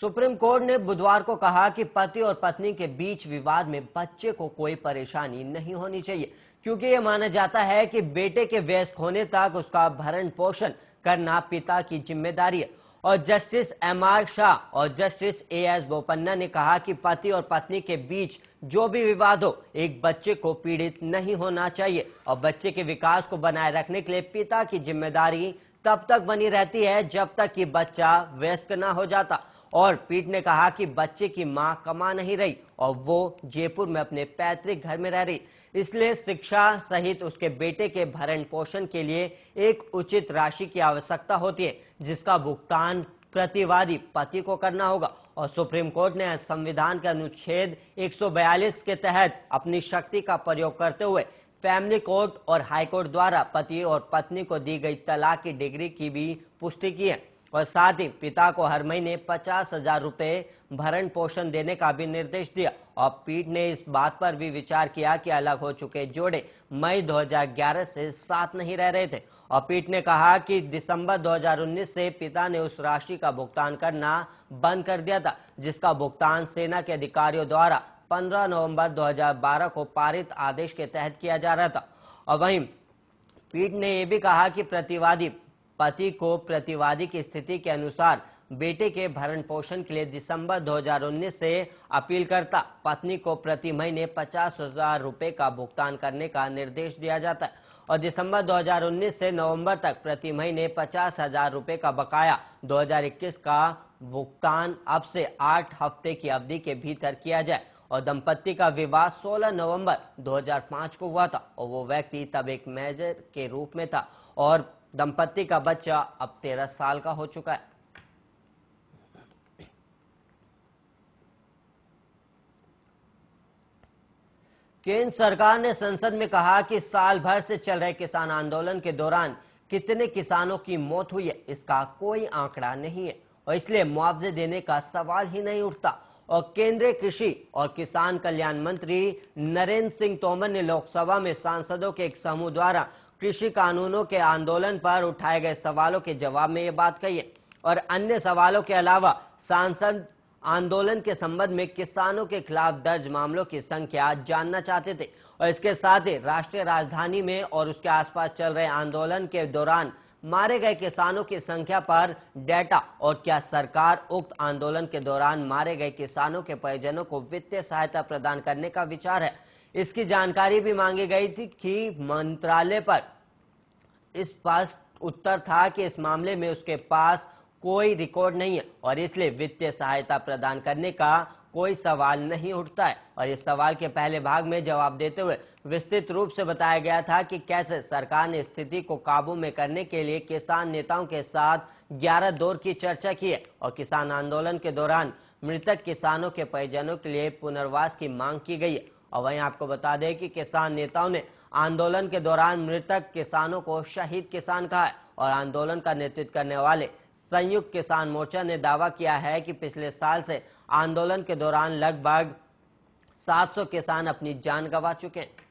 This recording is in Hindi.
सुप्रीम कोर्ट ने बुधवार को कहा कि पति और पत्नी के बीच विवाद में बच्चे को कोई परेशानी नहीं होनी चाहिए क्योंकि ये माना जाता है कि बेटे के व्यस्त होने तक उसका भरण पोषण करना पिता की जिम्मेदारी है और जस्टिस एम आर शाह और जस्टिस ए एस बोपन्ना ने कहा कि पति और पत्नी के बीच जो भी विवाद हो एक बच्चे को पीड़ित नहीं होना चाहिए और बच्चे के विकास को बनाए रखने के लिए पिता की जिम्मेदारी तब तक बनी रहती है जब तक कि बच्चा व्यस्क ना हो जाता और पीठ ने कहा कि बच्चे की मां कमा नहीं रही और वो जयपुर में अपने पैतृक घर में रह रही इसलिए शिक्षा सहित उसके बेटे के भरण पोषण के लिए एक उचित राशि की आवश्यकता होती है जिसका भुगतान प्रतिवादी पति को करना होगा और सुप्रीम कोर्ट ने संविधान के अनुच्छेद 142 के तहत अपनी शक्ति का प्रयोग करते हुए फैमिली कोर्ट और हाईकोर्ट द्वारा पति और पत्नी को दी गई तलाक की डिग्री की भी पुष्टि की है और साथ ही पिता को हर महीने पचास हजार रूपए भरण पोषण देने का भी निर्देश दिया और पीठ ने इस बात पर भी विचार किया कि अलग हो चुके जोड़े मई 2011 से साथ नहीं रह रहे थे और पीठ ने कहा कि दिसंबर 2019 से पिता ने उस राशि का भुगतान करना बंद कर दिया था जिसका भुगतान सेना के अधिकारियों द्वारा 15 नवंबर 2012 को पारित आदेश के तहत किया जा रहा था और वहीं पीठ ने यह भी कहा कि प्रतिवादी पति को प्रतिवादी की स्थिति के अनुसार बेटे के भरण पोषण के लिए दिसंबर 2019 से अपील करता पत्नी को प्रति महीने पचास हजार रूपए का भुगतान करने का निर्देश दिया जाता है और दिसंबर 2019 से नवंबर तक प्रति महीने पचास हजार रूपए का बकाया 2021 का भुगतान अब से आठ हफ्ते की अवधि के भीतर किया जाए और दंपत्ति का विवाह 16 नवंबर 2005 को हुआ था और वो व्यक्ति तब एक मैजर के रूप में था और दंपत्ति का बच्चा अब तेरह साल का हो चुका है केंद्र सरकार ने संसद में कहा कि साल भर से चल रहे किसान आंदोलन के दौरान कितने किसानों की मौत हुई है इसका कोई आंकड़ा नहीं है और इसलिए मुआवजे देने का सवाल ही नहीं उठता और केंद्रीय कृषि और किसान कल्याण मंत्री नरेंद्र सिंह तोमर ने लोकसभा में सांसदों के एक समूह द्वारा कृषि कानूनों के आंदोलन पर उठाए गए सवालों के जवाब में ये बात कही है और अन्य सवालों के अलावा सांसद आंदोलन के संबंध में किसानों के खिलाफ दर्ज मामलों की संख्या जानना चाहते थे और इसके साथ ही राष्ट्रीय राजधानी में और उसके आसपास चल रहे आंदोलन के दौरान मारे गए किसानों की संख्या पर डेटा और क्या सरकार उक्त आंदोलन के दौरान मारे गए किसानों के परिजनों को वित्तीय सहायता प्रदान करने का विचार है इसकी जानकारी भी मांगी गई थी कि मंत्रालय पर इस पास उत्तर था कि इस मामले में उसके पास कोई रिकॉर्ड नहीं है और इसलिए वित्तीय सहायता प्रदान करने का कोई सवाल नहीं उठता है और इस सवाल के पहले भाग में जवाब देते हुए विस्तृत रूप से बताया गया था कि कैसे सरकार ने स्थिति को काबू में करने के लिए किसान नेताओं के साथ 11 दौर की चर्चा की है और किसान आंदोलन के दौरान मृतक किसानों के परिजनों के लिए पुनर्वास की मांग की गई है और वहीं आपको बता दें कि किसान नेताओं ने आंदोलन के दौरान मृतक किसानों को शहीद किसान कहा है और आंदोलन का नेतृत्व करने वाले संयुक्त किसान मोर्चा ने दावा किया है कि पिछले साल से आंदोलन के दौरान लगभग 700 किसान अपनी जान गंवा चुके हैं